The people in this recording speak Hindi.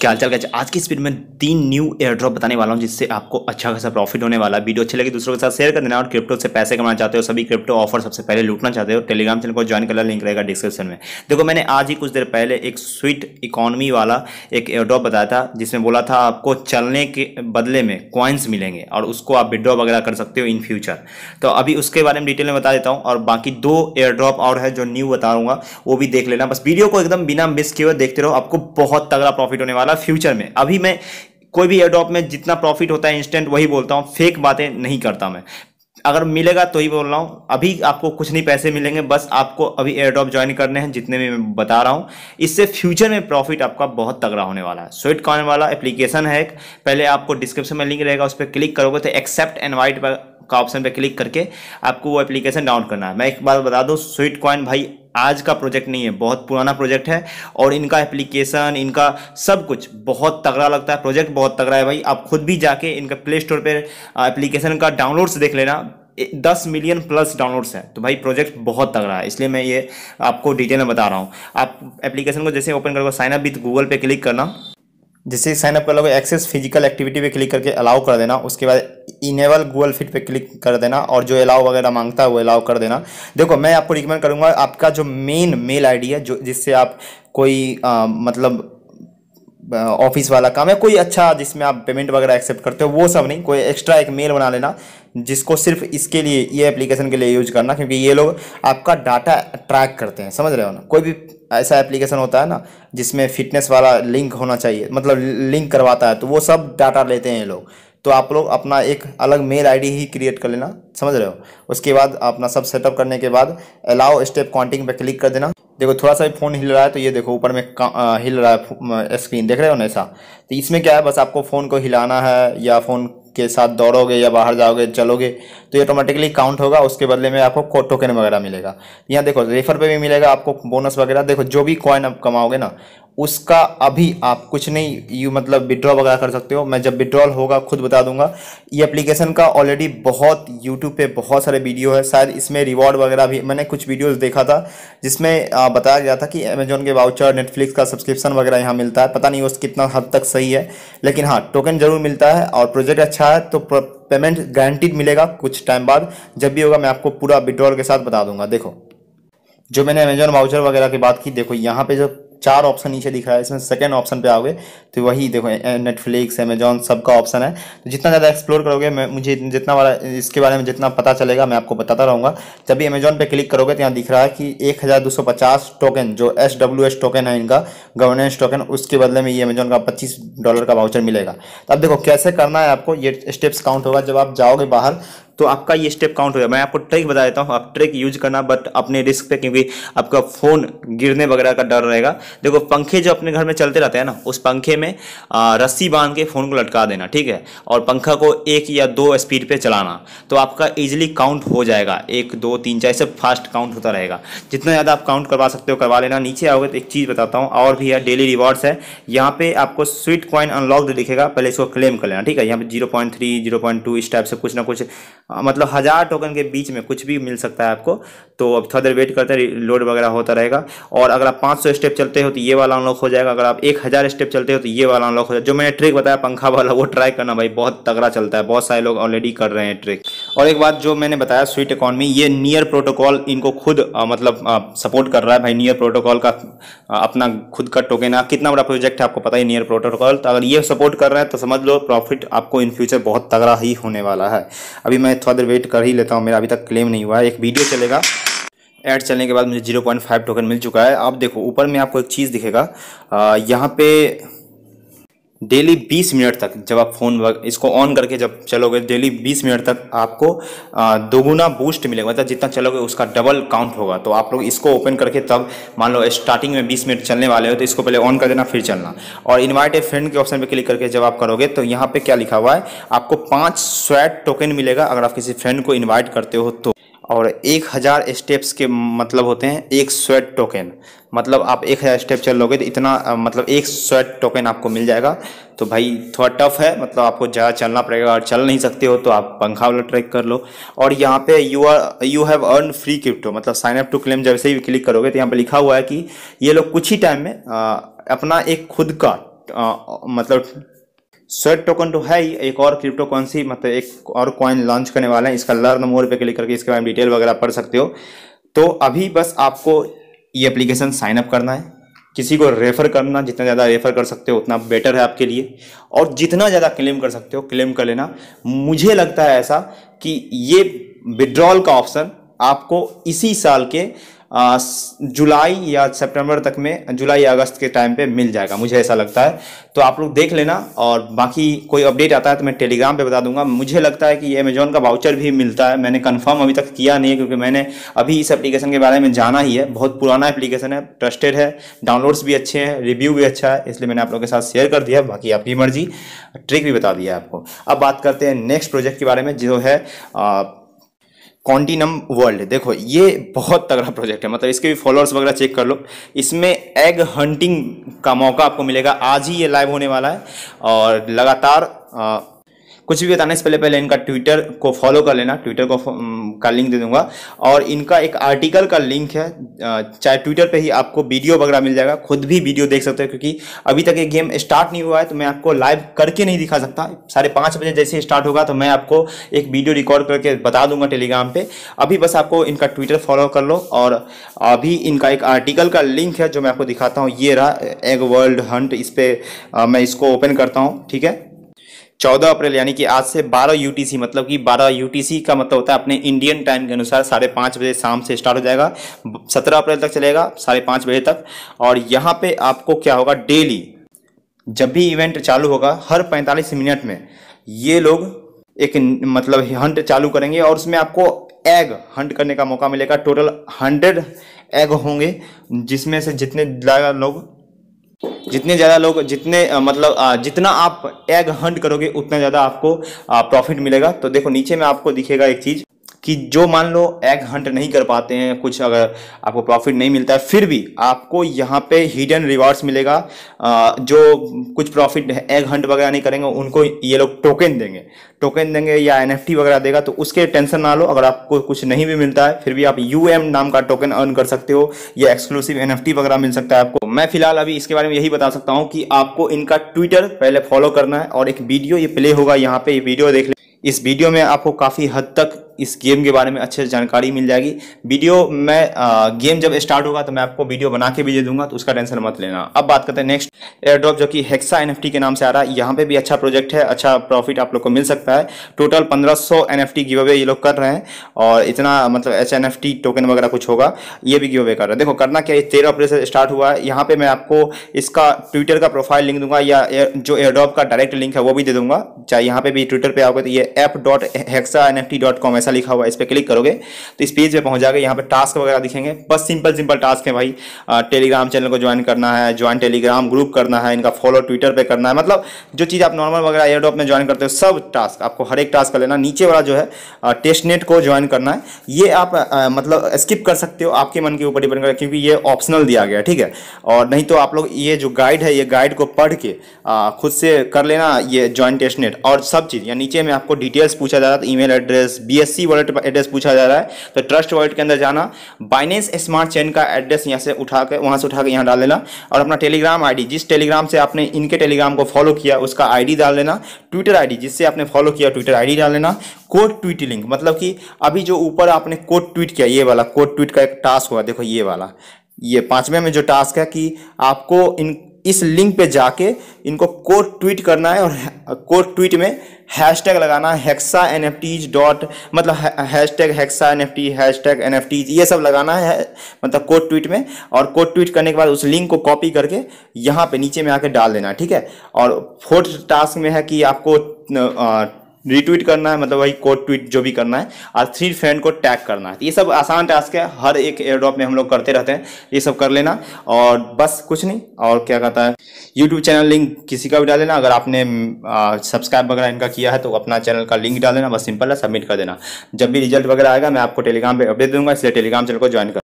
क्या चल गया आज की स्पीड में तीन न्यू एयर ड्रॉप बताने वाला हूँ जिससे आपको अच्छा खासा प्रॉफिट होने वाला वीडियो अच्छे लगे दूसरों के साथ शेयर कर देना और क्रिप्टो से पैसे कमाना चाहते हो सभी क्रिप्टो ऑफर सबसे पहले लूटना चाहते हो टेलीग्राम चैनल को ज्वाइन करना लिंक रहेगा डिस्क्रिप्शन में देखो मैंने आज ही कुछ देर पहले एक स्वीट इकॉनमी वाला एक एयर ड्रॉप बताया था जिसमें बोला था आपको चलने के बदले में कॉइन्स मिलेंगे और उसको आप विड्रॉ वगैरह कर सकते हो इन फ्यूचर तो अभी उसके बारे में डिटेल में बता देता हूँ और बाकी दो एयर ड्रॉप और है जो न्यू बता रूंगा वो भी देख लेना बस वीडियो को एकदम बिना मिस किए देखते रहो आपको बहुत तगड़ा प्रॉफिट होने वाला वाला फ्यूचर में अभी मैं कोई भी एडॉप में जितना प्रॉफिट होता है इंस्टेंट वही बोलता हूँ फेक बातें नहीं करता मैं अगर मिलेगा तो ही बोल रहा हूँ अभी आपको कुछ नहीं पैसे मिलेंगे बस आपको अभी एयरड्रॉप ज्वाइन करने हैं जितने भी मैं बता रहा हूँ इससे फ्यूचर में प्रॉफिट आपका बहुत तगड़ा होने वाला है स्वेट कॉइन वाला एप्लीकेशन है पहले आपको डिस्क्रिप्शन में लिंक रहेगा उस पर क्लिक करोगे तो एक्सेप्ट इनवाइट का ऑप्शन पर क्लिक करके आपको वो एप्लीकेशन डाउन करना है मैं एक बात बता दूँ स्वीट कॉइन भाई आज का प्रोजेक्ट नहीं है बहुत पुराना प्रोजेक्ट है और इनका एप्लीकेशन इनका सब कुछ बहुत तगड़ा लगता है प्रोजेक्ट बहुत तगड़ा है भाई आप खुद भी जाके इनका प्ले स्टोर पर एप्लीकेशन का डाउनलोड्स देख लेना दस मिलियन प्लस डाउनलोड्स है तो भाई प्रोजेक्ट बहुत तगड़ा है इसलिए मैं ये आपको डिटेल में बता रहा हूँ आप एप्लीकेशन को जैसे ओपन करोगे साइन अप विथ गूगल पे क्लिक करना जैसे साइनअप कर लोगे एक्सेस फिजिकल एक्टिविटी पे क्लिक करके अलाउ कर देना उसके बाद इनेबल गूगल फिट पे क्लिक कर देना और जो अलाउ वगैरह मांगता है वो अलाउ कर देना देखो मैं आपको रिकमेंड करूँगा आपका जो मेन मेल आईडी है जो जिससे आप कोई आ, मतलब ऑफिस वाला काम है कोई अच्छा जिसमें आप पेमेंट वगैरह एक्सेप्ट करते हो वो सब नहीं कोई एक्स्ट्रा एक मेल बना लेना जिसको सिर्फ इसके लिए ये एप्लीकेशन के लिए यूज करना क्योंकि ये लोग आपका डाटा ट्रैक करते हैं समझ रहे हो ना कोई भी ऐसा एप्लीकेशन होता है ना जिसमें फिटनेस वाला लिंक होना चाहिए मतलब लिंक करवाता है तो वो सब डाटा लेते हैं ये लोग तो आप लोग अपना एक अलग मेल आईडी ही क्रिएट कर लेना समझ रहे हो उसके बाद अपना सब सेटअप करने के बाद अलाउ स्टेप काउंटिंग पे क्लिक कर देना देखो थोड़ा सा भी फ़ोन हिल रहा है तो ये देखो ऊपर में हिल रहा है स्क्रीन देख रहे हो ना ऐसा तो इसमें क्या है बस आपको फ़ोन को हिलाना है या फ़ोन के साथ दौड़ोगे या बाहर जाओगे चलोगे तो ये ऑटोमेटिकली काउंट होगा उसके बदले में आपको टोकन वगैरह मिलेगा यहाँ देखो रेफर पे भी मिलेगा आपको बोनस वगैरह देखो जो भी कॉइन आप कमाओगे ना उसका अभी आप कुछ नहीं यू मतलब विड्रॉ वगैरह कर सकते हो मैं जब विड्रॉल होगा खुद बता दूंगा ये एप्लीकेशन का ऑलरेडी बहुत यूट्यूब पे बहुत सारे वीडियो है शायद इसमें रिवॉर्ड वगैरह भी मैंने कुछ वीडियोस देखा था जिसमें बताया गया था कि अमेजोन के वाउचर नेटफ्लिक्स का सब्सक्रिप्शन वगैरह यहाँ मिलता है पता नहीं उस कितना हद तक सही है लेकिन हाँ टोकन ज़रूर मिलता है और प्रोजेक्ट अच्छा है तो पेमेंट गारंटीड मिलेगा कुछ टाइम बाद जब भी होगा मैं आपको पूरा विड्रॉल के साथ बता दूंगा देखो जो मैंने अमेजोन वाउचर वगैरह की बात की देखो यहाँ पे जो चार ऑप्शन नीचे दिख रहा है इसमें सेकंड ऑप्शन पे आओगे तो वही देखो नेटफ्लिक्स अमेजॉन सबका ऑप्शन है तो जितना ज़्यादा एक्सप्लोर करोगे मैं मुझे जितना वाला इसके बारे में जितना पता चलेगा मैं आपको बताता रहूँगा जब भी अमेजॉन पर क्लिक करोगे तो यहाँ दिख रहा है कि एक टोकन जो एस टोकन है इनका गवर्नेंस टोकन उसके बदले में ये अमेजॉन का पच्चीस डॉलर का वाउचर मिलेगा तो अब देखो कैसे करना है आपको ये स्टेप्स काउंट होगा जब आप जाओगे बाहर तो आपका ये स्टेप काउंट हो गया मैं आपको ट्रिक बता देता हूँ आप ट्रिक यूज करना बट अपने रिस्क पे क्योंकि आपका फोन गिरने वगैरह का डर रहेगा देखो पंखे जो अपने घर में चलते रहते हैं ना उस पंखे में रस्सी बांध के फोन को लटका देना ठीक है और पंखा को एक या दो स्पीड पर चलाना तो आपका इजिली काउंट हो जाएगा एक दो तीन चार ऐसे फास्ट काउंट होता रहेगा जितना ज़्यादा आप काउंट करवा सकते हो करवा लेना नीचे आओगे तो एक चीज़ बताता हूँ और भी है डेली रिवॉर्ड्स है यहाँ पे आपको स्वीट कॉइन अनलॉक्ड दिखेगा पहले इसको क्लेम कर लेना ठीक है यहाँ पे zero point three zero point two इस टाइप से कुछ ना कुछ मतलब हज़ार टोकन के बीच में कुछ भी मिल सकता है आपको तो अब थोड़ा देर वेट करते हैं लोड वगैरह होता रहेगा और अगर आप 500 स्टेप चलते हो तो ये वाला अनलॉक हो जाएगा अगर आप 1000 स्टेप चलते हो तो ये वाला अनलॉक हो जाएगा जो मैंने ट्रिक बताया पंखा वाला वो ट्राई करना भाई बहुत तगड़ा चलता है बहुत सारे लोग ऑलरेडी कर रहे हैं ट्रिक और एक बात जो मैंने बताया स्वीट इकॉनमी ये नियर प्रोटोकॉल इनको खुद आ, मतलब आ, सपोर्ट कर रहा है भाई नियर प्रोटोकॉल का आ, अपना खुद का टोकन है कितना बड़ा प्रोजेक्ट है आपको पता है नियर प्रोटोकॉल तो अगर ये सपोर्ट कर रहे हैं तो समझ लो प्रॉफिट आपको इन फ्यूचर बहुत तगड़ा ही होने वाला है अभी मैं थोड़ा देर वेट कर ही लेता हूँ मेरा अभी तक क्लेम नहीं हुआ है एक वीडियो चलेगा ऐड चलने के बाद मुझे 0.5 टोकन मिल चुका है आप देखो ऊपर में आपको एक चीज़ दिखेगा यहाँ पे डेली 20 मिनट तक जब आप फ़ोन इसको ऑन करके जब चलोगे डेली 20 मिनट तक आपको दोगुना बूस्ट मिलेगा मतलब जितना चलोगे उसका डबल काउंट होगा तो आप लोग इसको ओपन करके तब मान लो स्टार्टिंग में 20 मिनट चलने वाले हो तो इसको पहले ऑन कर देना फिर चलना और इन्वाइट ए फ्रेंड के ऑप्शन पर क्लिक करके जब आप करोगे तो यहाँ पर क्या लिखा हुआ है आपको पाँच स्वैट टोकन मिलेगा अगर आप किसी फ्रेंड को इन्वाइट करते हो तो और एक हज़ार स्टेप्स के मतलब होते हैं एक स्वेट टोकन मतलब आप एक हज़ार स्टेप चल लोगे तो इतना मतलब एक स्वेट टोकन आपको मिल जाएगा तो भाई थोड़ा टफ है मतलब आपको ज़्यादा चलना पड़ेगा और चल नहीं सकते हो तो आप पंखा वाला ट्रैक कर लो और यहाँ पे you are you have earn free crypto मतलब साइन अप टू क्लेम जैसे भी क्लिक करोगे तो यहाँ पर लिखा हुआ है कि ये लोग कुछ ही टाइम में आ, अपना एक खुद का आ, मतलब स्वेट टोकन तो है ही एक और क्रिप्टो करेंसी मतलब एक और कॉइन लॉन्च करने वाला है इसका लर्न मोर पे क्लिक करके इसके बारे में डिटेल वगैरह पढ़ सकते हो तो अभी बस आपको ये एप्लीकेशन साइनअप करना है किसी को रेफ़र करना जितना ज़्यादा रेफ़र कर सकते हो उतना बेटर है आपके लिए और जितना ज़्यादा क्लेम कर सकते हो क्लेम कर लेना मुझे लगता है ऐसा कि ये विड्रॉल का ऑप्शन आपको इसी साल के जुलाई या सितंबर तक में जुलाई या अगस्त के टाइम पे मिल जाएगा मुझे ऐसा लगता है तो आप लोग देख लेना और बाकी कोई अपडेट आता है तो मैं टेलीग्राम पे बता दूंगा मुझे लगता है कि अमेजोन का वाउचर भी मिलता है मैंने कंफर्म अभी तक किया नहीं है क्योंकि मैंने अभी इस एप्लीकेशन के बारे में जाना ही है बहुत पुराना एप्लीकेशन है ट्रस्टेड है डाउनलोड्स भी अच्छे हैं रिव्यू भी अच्छा है इसलिए मैंने आप लोगों के साथ शेयर कर दिया बाकी आपकी मर्जी ट्रिक भी बता दिया आपको अब बात करते हैं नेक्स्ट प्रोजेक्ट के बारे में जो है कॉन्टिनम वर्ल्ड देखो ये बहुत तगड़ा प्रोजेक्ट है मतलब इसके भी फॉलोअर्स वगैरह चेक कर लो इसमें एग हंटिंग का मौका आपको मिलेगा आज ही ये लाइव होने वाला है और लगातार कुछ भी बताने से पहले पहले इनका ट्विटर को फॉलो कर लेना ट्विटर को का लिंक दे दूंगा और इनका एक आर्टिकल का लिंक है चाहे ट्विटर पे ही आपको वीडियो वगैरह मिल जाएगा खुद भी वीडियो देख सकते हो क्योंकि अभी तक ये गेम स्टार्ट नहीं हुआ है तो मैं आपको लाइव करके नहीं दिखा सकता साढ़े पाँच बजे जैसे स्टार्ट होगा तो मैं आपको एक वीडियो रिकॉर्ड करके बता दूंगा टेलीग्राम पर अभी बस आपको इनका ट्विटर फॉलो कर लो और अभी इनका एक आर्टिकल का लिंक है जो मैं आपको दिखाता हूँ ये रहा एग वर्ल्ड हंट इस पर मैं इसको ओपन करता हूँ ठीक है 14 अप्रैल यानी कि आज से 12 यूटीसी मतलब कि 12 यूटीसी का मतलब होता है अपने इंडियन टाइम के अनुसार साढ़े पाँच बजे शाम से स्टार्ट हो जाएगा 17 अप्रैल तक चलेगा साढ़े पाँच बजे तक और यहाँ पे आपको क्या होगा डेली जब भी इवेंट चालू होगा हर 45 मिनट में ये लोग एक मतलब हंट चालू करेंगे और उसमें आपको एग हंट करने का मौका मिलेगा टोटल हंड्रेड एग होंगे जिसमें से जितने लोग जितने ज़्यादा लोग जितने मतलब जितना आप एग हंट करोगे उतना ज़्यादा आपको प्रॉफिट मिलेगा तो देखो नीचे में आपको दिखेगा एक चीज़ कि जो मान लो एग हंट नहीं कर पाते हैं कुछ अगर आपको प्रॉफिट नहीं मिलता है फिर भी आपको यहाँ पे हिडन रिवॉर्ड्स मिलेगा जो कुछ प्रॉफिट एग हंट वगैरह नहीं करेंगे उनको ये लोग टोकन देंगे टोकन देंगे या एन वगैरह देगा तो उसके टेंशन ना लो अगर आपको कुछ नहीं भी मिलता है फिर भी आप यू नाम का टोकन अर्न कर सकते हो या एक्सक्लूसिव एन वगैरह मिल सकता है आपको मैं फिलहाल अभी इसके बारे में यही बता सकता हूँ कि आपको इनका ट्विटर पहले फॉलो करना है और एक वीडियो ये प्ले होगा यहाँ पे ये वीडियो देख ले इस वीडियो में आपको काफ़ी हद तक इस गेम के बारे में अच्छे से जानकारी मिल जाएगी वीडियो मैं आ, गेम जब स्टार्ट होगा तो मैं आपको वीडियो बना के भी दे दूंगा तो उसका टेंशन मत लेना अब बात करते हैं नेक्स्ट एयरड्रॉप जो कि हेक्सा एन के नाम से आ रहा है यहाँ पे भी अच्छा प्रोजेक्ट है अच्छा प्रॉफिट आप लोग को मिल सकता है टोटल पंद्रह सौ एन गिव अवे ये लोग कर रहे हैं और इतना मतलब एच एन टोकन वगैरह कुछ होगा ये भी गिव अवे कर रहे हैं देखो करना क्या तेरह अप्रैल से स्टार्ट हुआ है यहाँ पे मैं आपको इसका ट्विटर का प्रोफाइल लिंक दूंगा या जो एयर ड्रॉप का डायरेक्ट लिंक है वो भी दे दूंगा चाहे यहाँ पे भी ट्विटर पर आओगे तो ये app dot Hexa N F T dot com ऐसा लिखा हुआ है इस पर क्लिक करोगे तो इस पेज पे पहुंच जाएगा यहाँ पर टास्क वगैरह दिखेंगे बस सिंपल सिंपल टास्क है भाई टेलीग्राम चैनल को ज्वाइन करना है ज्वाइन टेलीग्राम ग्रुप करना है इनका फॉलो ट्विटर पर करना है मतलब जो चीज़ आप नॉर्मल वगैरह एयरडॉप में ज्वाइन करते हो सब टास्क आपको हर एक टास्क कर लेना नीचे वाला जो है टेस्ट नेट को ज्वाइन करना है ये आप मतलब स्किप कर सकते हो आपके मन के ऊपर डिपेंड करेगा क्योंकि ये ऑप्शनल दिया गया ठीक है और नहीं तो आप लोग ये जो गाइड है ये गाइड को पढ़ के खुद से कर लेना ये ज्वाइन टेस्ट नेट और सब चीज़ या नीचे में आपको डिटेल्स पूछा जा रहा था E address B S BTC wallet address पूछा जा रहा है तो ट्रस्ट वॉलेट के अंदर जाना बाइनेंस स्मार्ट चेन का एड्रेस यहाँ से उठा के वहाँ से उठा के यहाँ डाल देना और अपना टेलीग्राम आईडी जिस टेलीग्राम से आपने इनके टेलीग्राम को फॉलो किया उसका आईडी डाल देना ट्विटर आईडी जिससे आपने फॉलो किया ट्विटर आईडी डाल देना कोड ट्वीट लिंक मतलब कि अभी जो ऊपर आपने कोड ट्वीट किया ये वाला कोड ट्वीट का एक टास्क हुआ देखो ये वाला ये पांचवें में जो टास्क है कि आपको इन इस लिंक पे जाके इनको कोड ट्वीट करना है और कोड ट्वीट में हैशटैग लगाना Hexa N F Ts dot मतलब hash tag Hexa N F T hash tag N F Ts ये सब लगाना है मतलब कोड ट्वीट में और कोड ट्वीट करने के बाद उस लिंक को कॉपी करके यहाँ पे नीचे में आके डाल देना ठीक है और फोर्थ टास्क में है कि आपको रीट्वीट करना है मतलब वही कोड ट्वीट जो भी करना है और थ्री फ्रेंड को टैग करना है तो ये सब आसान टास्क है हर एक एयरड्रॉप में हम लोग करते रहते हैं ये सब कर लेना और बस कुछ नहीं और क्या कहता है यूट्यूब चैनल लिंक किसी का भी डाल लेना अगर आपने सब्सक्राइब वगैरह इनका किया है तो अपना चैनल का लिंक डाल देना बस सिंपल है सबमिट कर देना जब भी रिजल्ट वगैरह आएगा मैं आपको टेलीग्राम पर अपडेट दूंगा इसलिए टेलीग्राम चैनल को ज्वाइन